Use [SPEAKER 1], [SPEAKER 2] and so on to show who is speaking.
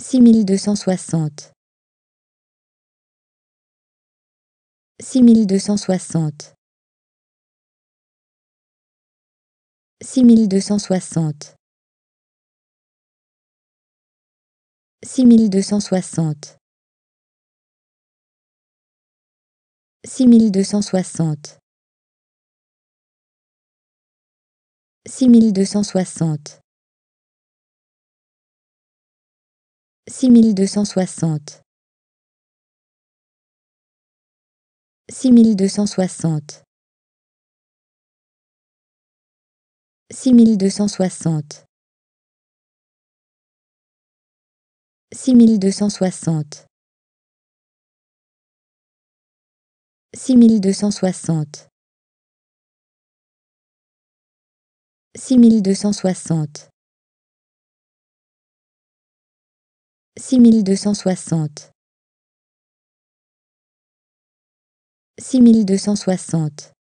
[SPEAKER 1] 6260 6260 6260 6260 6260 6260 6260 6260 6260 6260 6260 6260 six mille deux cent soixante six mille deux cent soixante